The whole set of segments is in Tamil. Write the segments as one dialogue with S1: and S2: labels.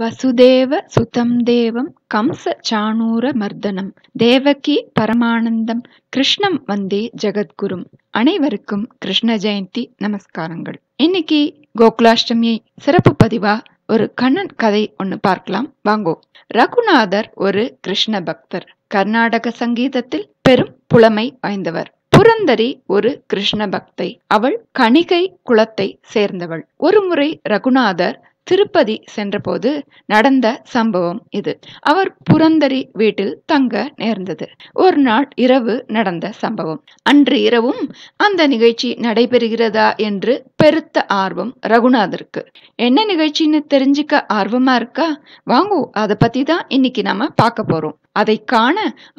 S1: வசுதேவ சுதம் தேவம் கம்ச சாணூர மர்தனம் தேவகி பரமானந்தம் கிருஷ்ணம் வந்தே ஜெகத்குரும் அனைவருக்கும் கிருஷ்ண ஜெயந்தி நமஸ்காரங்கள் இன்னைக்கு கோகுலாஷ்டமியை சிறப்பு பதிவா ஒரு கண்ணன் கதை ஒண்ணு பார்க்கலாம் வாங்கோ ரகுநாதர் ஒரு கிருஷ்ண பக்தர் கர்நாடக சங்கீதத்தில் பெரும் புலமை வாய்ந்தவர் புரந்தரி ஒரு கிருஷ்ண பக்தை அவள் கணிகை குலத்தை சேர்ந்தவள் ஒருமுறை ரகுநாதர் திருப்பதி சென்றபோது நடந்த சம்பவம் இது அவர் புரந்தரி வீட்டில் தங்க நேர்ந்தது ஒரு நாள் இரவு நடந்த சம்பவம் அன்று இரவும் அந்த நிகழ்ச்சி நடைபெறுகிறதா என்று பெருத்த ஆர்வம் ரகுநாதருக்கு என்ன நிகழ்ச்சின்னு தெரிஞ்சுக்க ஆர்வமா இருக்கா வாங்கோ அதை பத்தி தான் இன்னைக்கு நாம பார்க்க போறோம் அதை காண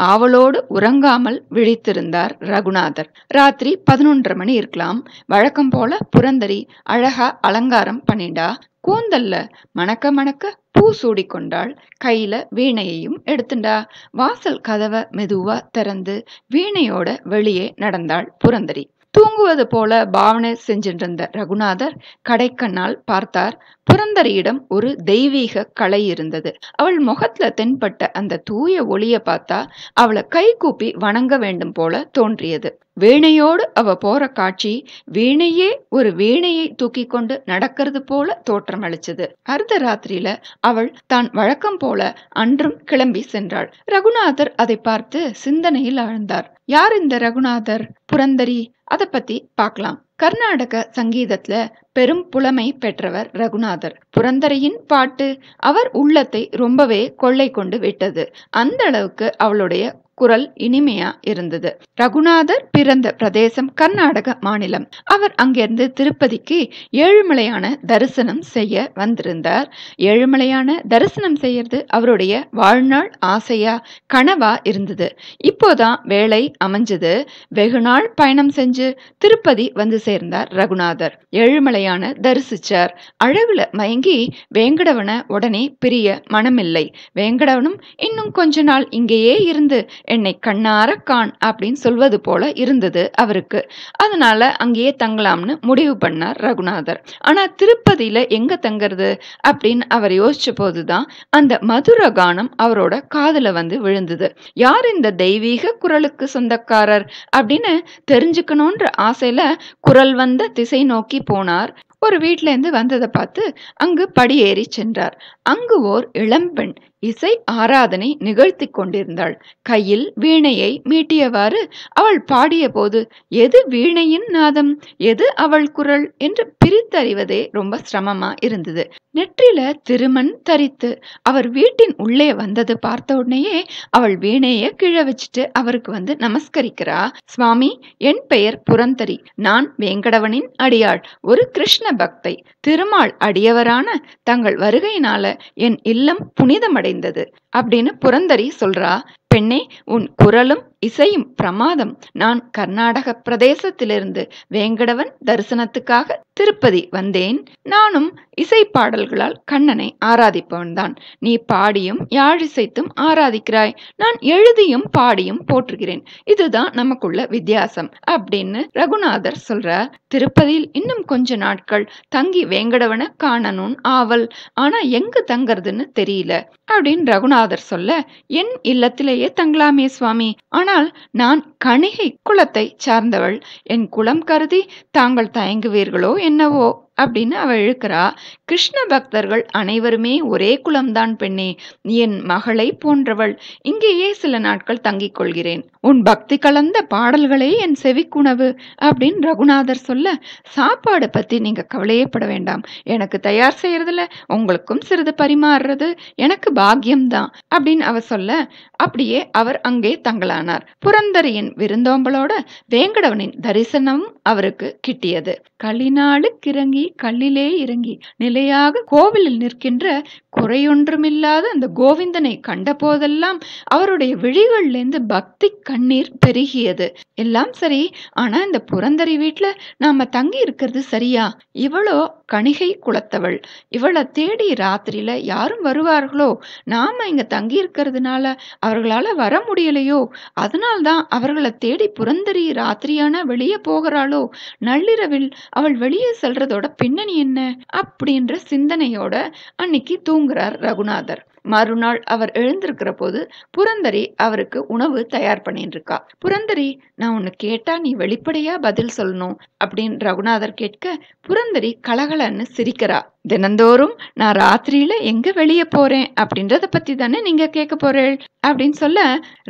S1: ஆவலோடு உறங்காமல் விழித்திருந்தார் ரகுநாதர் ராத்திரி பதினொன்றரை மணி இருக்கலாம் வழக்கம் போல புரந்தரி அழகா அலங்காரம் பண்ணிண்டா கூந்தல்ல மணக்க மணக்க பூ சூடிக்கொண்டாள் கையில வீணையையும் எடுத்துண்டா வாசல் கதவை மெதுவா திறந்து வீணையோட வெளியே நடந்தாள் புரந்தரி தூங்குவது போல பாவனை செஞ்சிருந்த ரகுநாதர் கடைக்கண்ணால் பார்த்தார் புரந்தரியிடம் ஒரு தெய்வீக கலை இருந்தது அவள் முகத்துல தென்பட்ட அந்த தூய ஒளிய பார்த்தா அவளை கை கூப்பி வணங்க வேண்டும் போல தோன்றியது வீணையோடு அவ போற காட்சி வீணையே ஒரு வீணையை தூக்கி கொண்டு நடக்கிறது போல தோற்றம் அளிச்சது அர்த்த ராத்திரியில அவள் தான் வழக்கம் போல அன்றும் கிளம்பி சென்றாள் ரகுநாதர் அதை பார்த்து சிந்தனையில் ஆழ்ந்தார் யார் இந்த ரகுநாதர் புரந்தரி அதை பத்தி பார்க்கலாம் கர்நாடக சங்கீதத்துல பெரும் புலமை பெற்றவர் ரகுநாதர் புரந்தரையின் பாட்டு அவர் உள்ளத்தை ரொம்பவே கொள்ளை கொண்டு விட்டது அந்த அளவுக்கு அவளுடைய குரல் இனிமையா இருந்தது ரகுநாதர் பிறந்த பிரதேசம் கர்நாடக மாநிலம் அவர் அங்கிருந்து திருப்பதிக்கு ஏழுமலையான தரிசனம் செய்ய வந்திருந்தார் ஏழுமலையான தரிசனம் செய்யறது அவருடைய வாழ்நாள் ஆசையா கனவா இருந்தது இப்போதான் வேலை அமைஞ்சது வெகு நாள் பயணம் செஞ்சு திருப்பதி வந்து சேர்ந்தார் ரகுநாதர் ஏழுமலையான தரிசிச்சார் அழகுல மயங்கி வேங்கடவன உடனே பிரிய மனமில்லை வேங்கடவனும் இன்னும் கொஞ்ச நாள் இங்கேயே இருந்து என்னை கண்ணார கான் அப்படின்னு சொல்வது போல இருந்தது அவருக்கு அதனால அங்கேயே தங்கலாம்னு முடிவு பண்ணார் ரகுநாதர் ஆனா திருப்பதியில எங்க தங்கிறது அப்படின்னு அவர் யோசிச்ச போதுதான் அந்த மதுர கானம் அவரோட காதல வந்து விழுந்தது யார் இந்த தெய்வீக குரலுக்கு சொந்தக்காரர் அப்படின்னு தெரிஞ்சுக்கணுன்ற ஆசையில குரல் வந்த திசை நோக்கி போனார் ஒரு வீட்டிலேருந்து வந்ததை பார்த்து அங்கு படியேறி சென்றார் அங்கு ஓர் இளம்பெண் இசை ஆராதனை நிகழ்த்தி கொண்டிருந்தாள் கையில் வீணையை மீட்டியவாறு அவள் பாடியபோது எது வீணையின் நாதம் எது அவள் குரல் என்று பிரித்தறிவதே ரொம்ப சிரமமா இருந்தது நெற்றில திருமண் தரித்து அவர் வீட்டின் உள்ளே வந்தது பார்த்த உடனேயே அவள் வீணைய கீழே வச்சுட்டு அவருக்கு வந்து நமஸ்கரிக்கிறா சுவாமி என் பெயர் புரந்தரி நான் வேங்கடவனின் அடியாள் ஒரு கிருஷ்ண பக்தை திருமால் அடியவரான தங்கள் வருகையினால என் இல்லம் புனிதமடை அடைந்தது அப்படின்னு புரந்தரி சொல்றா பெண்ணே உன் குரலும் இசையும் பிரமாதம் நான் கர்நாடக பிரதேசத்திலிருந்து வேங்கடவன் தரிசனத்துக்காக திருப்பதி வந்தேன் நானும் இசை பாடல்களால் கண்ணனை ஆராதிப்பவன்தான் நீ பாடியும் யாழிசைத்தும் ஆராதிக்கிறாய் நான் எழுதியும் பாடியும் போற்றுகிறேன் இதுதான் நமக்குள்ள வித்தியாசம் அப்படின்னு ரகுநாதர் சொல்றார் திருப்பதியில் இன்னும் கொஞ்ச நாட்கள் தங்கி வேங்கடவனை காணணும் ஆவல் ஆனா எங்கு தங்கறதுன்னு தெரியல அப்படின்னு ரகுநாதர் சொல்ல என் இல்லத்திலே அப்படியே தங்கலாமே சுவாமி ஆனால் நான் கணிகை குலத்தை சார்ந்தவள் என் குலம் கருதி தாங்கள் தயங்குவீர்களோ என்னவோ அப்படின்னு அவள் இழுக்கிறா கிருஷ்ண பக்தர்கள் அனைவருமே ஒரே குலம்தான் பெண்ணே என் மகளை போன்றவள் இங்கேயே சில நாட்கள் தங்கிக் கொள்கிறேன் உன் பக்தி கலந்த பாடல்களே என் செவிக்குணவு அப்படின்னு ரகுநாதர் சொல்ல சாப்பாடு பற்றி நீங்கள் கவலையே பட வேண்டாம் எனக்கு தயார் செய்யறதுல உங்களுக்கும் சிறிது பரிமாறுறது எனக்கு பாக்கியம்தான் அப்படின்னு அவ சொல்ல அப்படியே அவர் அங்கே தங்களானார் புரந்தரியின் விருந்தோம்பலோட வேங்கடவனின் தரிசனமும் அவருக்கு கிட்டியது களிநாடு கிறங்கி கல்லிலே இறங்கி நிலையாக கோவிலில் நிற்கின்ற குறையொன்றுமில்லாத அந்த கோவிந்தனை கண்டபோதெல்லாம் அவருடைய விழிகள்லேருந்து பக்தி கண்ணீர் பெருகியது எல்லாம் சரி ஆனா இந்த புரந்தரி வீட்டில் நாம தங்கி இருக்கிறது சரியா இவளோ கணிகை குலத்தவள் இவளை தேடி ராத்திரியில யாரும் வருவார்களோ நாம இங்க தங்கி இருக்கிறதுனால அவர்களால வர முடியலையோ அதனால்தான் அவர்களை தேடி புரந்தரி ராத்திரியான வெளியே போகிறாளோ நள்ளிரவில் அவள் வெளியே செல்றதோட பின்னணி என்ன அப்படின்ற சிந்தனையோட அன்னைக்கு தூங்குறார் ரகுநாதர் மறுநாள் அவர் எழுந்திருக்கிற போது புரந்தரி அவருக்கு உணவு தயார் பண்ணிட்டு இருக்கா புரந்தரி நான் உன்னை கேட்டா நீ வெளிப்படையா பதில் சொல்லணும் அப்படின்னு ரகுநாதர் கேட்க புரந்தரி கலகலன்னு சிரிக்கிறா தினந்தோறும் நான் ராத்திரியில எங்க வெளியே போறேன் அப்படின்றத பத்தி தானே நீங்க கேட்க போறேள் அப்படின்னு சொல்ல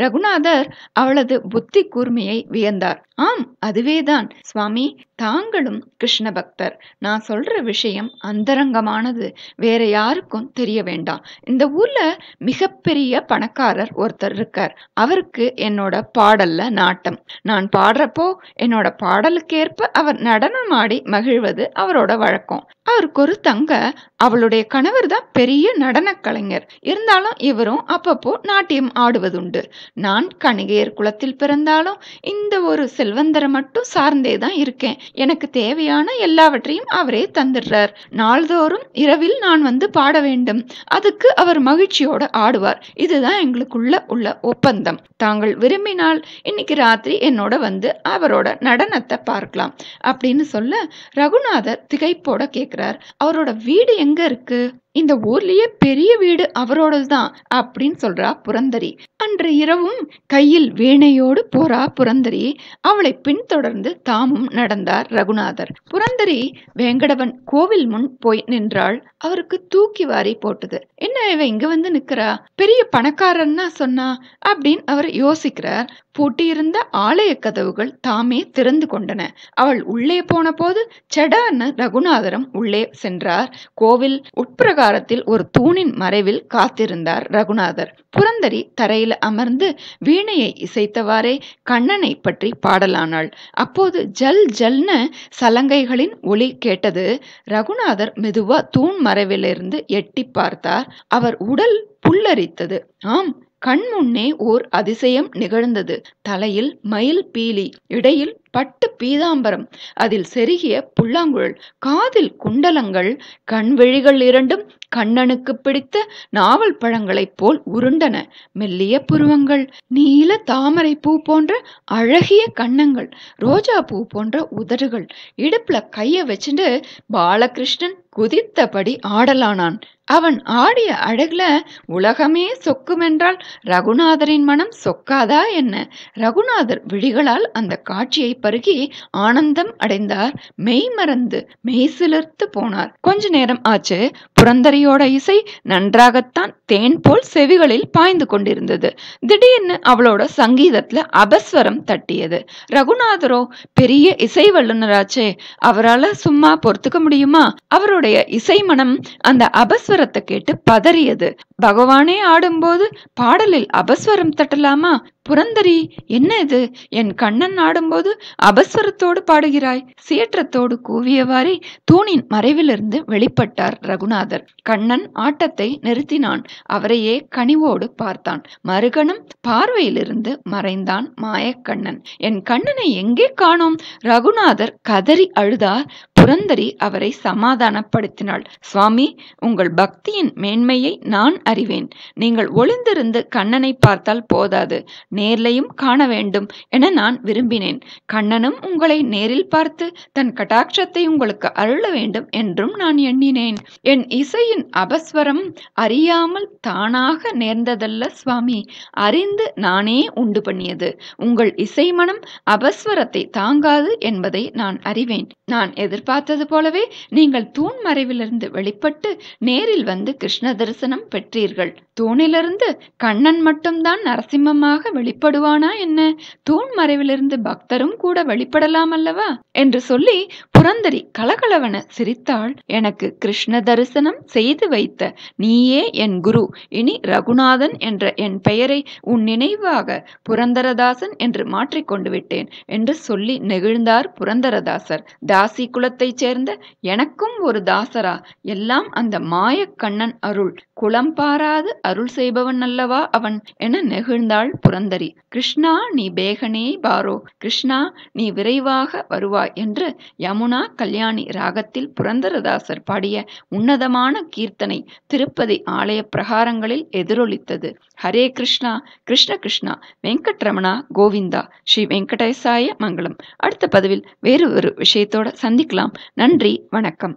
S1: ரகுநாதர் அவளது புத்தி கூர்மையை வியந்தார் ஆம் அதுவேதான் சுவாமி தாங்களும் கிருஷ்ண பக்தர் நான் சொல்ற விஷயம் அந்தரங்கமானது வேற யாருக்கும் தெரிய வேண்டாம் இந்த ஊர்ல மிகப்பெரிய பணக்காரர் ஒருத்தர் இருக்கார் அவருக்கு என்னோட பாடல்ல நாட்டம் நான் பாடுறப்போ என்னோட பாடலுக்கேற்ப அவர் நடனமாடி மகிழ்வது அவரோட வழக்கம் அவருக்கு ஒரு தங்க cả அவளுடைய கணவர் தான் பெரிய நடன கலைஞர் இருந்தாலும் இவரும் அப்பப்போ நாட்டியம் ஆடுவதுண்டு நான் கணிகையர் குலத்தில் பிறந்தாலும் இந்த ஒரு செல்வந்தரை மட்டும் சார்ந்தே தான் இருக்கேன் எனக்கு தேவையான எல்லாவற்றையும் அவரே தந்துடுறார் நாள்தோறும் இரவில் நான் வந்து பாட வேண்டும் அதுக்கு அவர் மகிழ்ச்சியோட ஆடுவார் இதுதான் எங்களுக்குள்ள உள்ள ஒப்பந்தம் தாங்கள் விரும்பினால் இன்னைக்கு ராத்திரி என்னோட வந்து அவரோட நடனத்தை பார்க்கலாம் அப்படின்னு சொல்ல ரகுநாதர் திகைப்போட கேட்கிறார் அவரோட வீடு எங்க எங்கே இருக்குது இந்த ஊர்லயே பெரிய வீடு அவரோடது தான் அப்படின்னு சொல்றா புரந்தரி அன்று இரவும் கையில் வீணையோடு போறா புரந்தரி அவளை பின்தொடர்ந்து தாமும் நடந்தார் ரகுநாதர் புரந்தரி வேங்கடவன் கோவில் முன் போய் நின்றாள் அவருக்கு தூக்கி வாரி போட்டது என்ன இவ இங்க வந்து நிக்கிறா பெரிய பணக்காரன்னா சொன்னா அப்படின்னு அவர் யோசிக்கிறார் பூட்டியிருந்த ஆலய கதவுகள் தாமே திறந்து கொண்டன அவள் உள்ளே போன போது செடான்னு ரகுநாதரம் உள்ளே சென்றார் கோவில் உட்பிரகா பிரகாரத்தில் ஒரு தூணின் மறைவில் காத்திருந்தார் ரகுநாதர் புரந்தரி தரையில் அமர்ந்து வீணையை இசைத்தவாறே கண்ணனை பற்றி பாடலானாள் அப்போது ஜல் ஜல்ன சலங்கைகளின் ஒளி கேட்டது ரகுநாதர் மெதுவா தூண் மறைவிலிருந்து எட்டி பார்த்தார் அவர் உடல் புல்லரித்தது ஆம் கண்முன்னே ஓர் அதிசயம் நிகழ்ந்தது தலையில் மயில் பீலி இடையில் பட்டு பீதாம்பரம் அதில் செருகிய புல்லாங்குழல் காதில் குண்டலங்கள் கண்விழிகள் இரண்டும் கண்ணனுக்கு பிடித்த நாவல் பழங்களைப் போல் உருண்டன மெல்லிய புருவங்கள் நீல தாமரை பூ போன்ற அழகிய கண்ணங்கள் ரோஜா பூ போன்ற உதடுகள் இடுப்புல கைய வச்சுட்டு பாலகிருஷ்ணன் குதித்தபடி ஆடலானான் அவன் ஆடிய அழகுல உலகமே சொக்குமென்றால் ரகுநாதரின் மனம் சொக்காதா என்ன ரகுநாதர் விழிகளால் அந்த காட்சியை பருகி ஆனந்தம் அடைந்தார் மெய் மறந்து மெய் சிலிர்த்து போனார் கொஞ்ச நேரம் ஆச்சு புரந்தரி பாட்டியோட இசை நன்றாகத்தான் தேன் போல் செவிகளில் பாய்ந்து கொண்டிருந்தது திடீர்னு அவளோட சங்கீதத்துல அபஸ்வரம் தட்டியது ரகுநாதரோ பெரிய இசை வல்லுநராச்சே அவரால் சும்மா பொறுத்துக்க முடியுமா அவருடைய இசை மனம் அந்த அபஸ்வரத்தை கேட்டு பதறியது பகவானே ஆடும்போது பாடலில் அபஸ்வரம் தட்டலாமா புரந்தரி என்ன இது என் கண்ணன் ஆடும்போது அபஸ்வரத்தோடு பாடுகிறாய் சீற்றத்தோடு கூவியவாறே தூணின் மறைவிலிருந்து வெளிப்பட்டார் ரகுநாதர் கண்ணன் ஆட்டத்தை நிறுத்தினான் அவரையே கனிவோடு பார்த்தான் மறுகணம் பார்வையிலிருந்து மறைந்தான் மாயக்கண்ணன் என் கண்ணனை எங்கே காணோம் ரகுநாதர் கதறி அழுதார் புரந்தரி அவரை சமாதானப்படுத்தினாள் சுவாமி உங்கள் பக்தியின் மேன்மையை நான் அறிவேன் நீங்கள் ஒளிந்திருந்து கண்ணனை பார்த்தால் போதாது நேர்லையும் காண வேண்டும் என நான் விரும்பினேன் கண்ணனும் உங்களை நேரில் பார்த்து தன் கட்டாட்சத்தை உங்களுக்கு அருள வேண்டும் என்றும் நான் எண்ணினேன் என் இசையின் அபஸ்வரம் அறியாமல் தானாக நேர்ந்ததல்ல சுவாமி அறிந்து நானே உண்டு பண்ணியது உங்கள் இசைமனம் அபஸ்வரத்தை தாங்காது என்பதை நான் அறிவேன் நான் எதிர்பார்த்தது போலவே நீங்கள் தூண் மறைவிலிருந்து வெளிப்பட்டு நேரில் வந்து கிருஷ்ண தரிசனம் பெற்றீர்கள் தூணிலிருந்து கண்ணன் மட்டும்தான் நரசிம்மமாக வெளிப்படுவானா என்ன தூண் மறைவிலிருந்து பக்தரும் கூட வெளிப்படலாம் அல்லவா என்று சொல்லி புரந்தரி கலகலவன சிரித்தாள் எனக்கு கிருஷ்ண தரிசனம் செய்ய செய்து வைத்த நீயே என் குரு இனி ரகுநாதன் என்ற என் பெயரை உன் நினைவாக புரந்தரதாசன் என்று மாற்றிக்கொண்டு விட்டேன் என்று சொல்லி நெகிழ்ந்தார் புரந்தரதாசர் தாசி குலத்தைச் சேர்ந்த எனக்கும் ஒரு தாசரா எல்லாம் அந்த மாயக்கண்ணன் அருள் குளம் பாராது அருள் செய்பவன் அல்லவா அவன் என நெகிழ்ந்தாள் புரந்தரி கிருஷ்ணா நீ பேகனே பாரோ கிருஷ்ணா நீ விரைவாக வருவாய் என்று யமுனா கல்யாணி ராகத்தில் புரந்தரதாசர் பாடிய உன்னதமான கீர்த்தனை திருப்பதி ஆலய பிரகாரங்களில் எதிரொலித்தது ஹரே கிருஷ்ணா கிருஷ்ண கிருஷ்ணா வெங்கட்ரமணா கோவிந்தா ஸ்ரீ வெங்கடேசாய மங்களம் அடுத்த பதிவில் வேறு ஒரு விஷயத்தோட சந்திக்கலாம் நன்றி வணக்கம்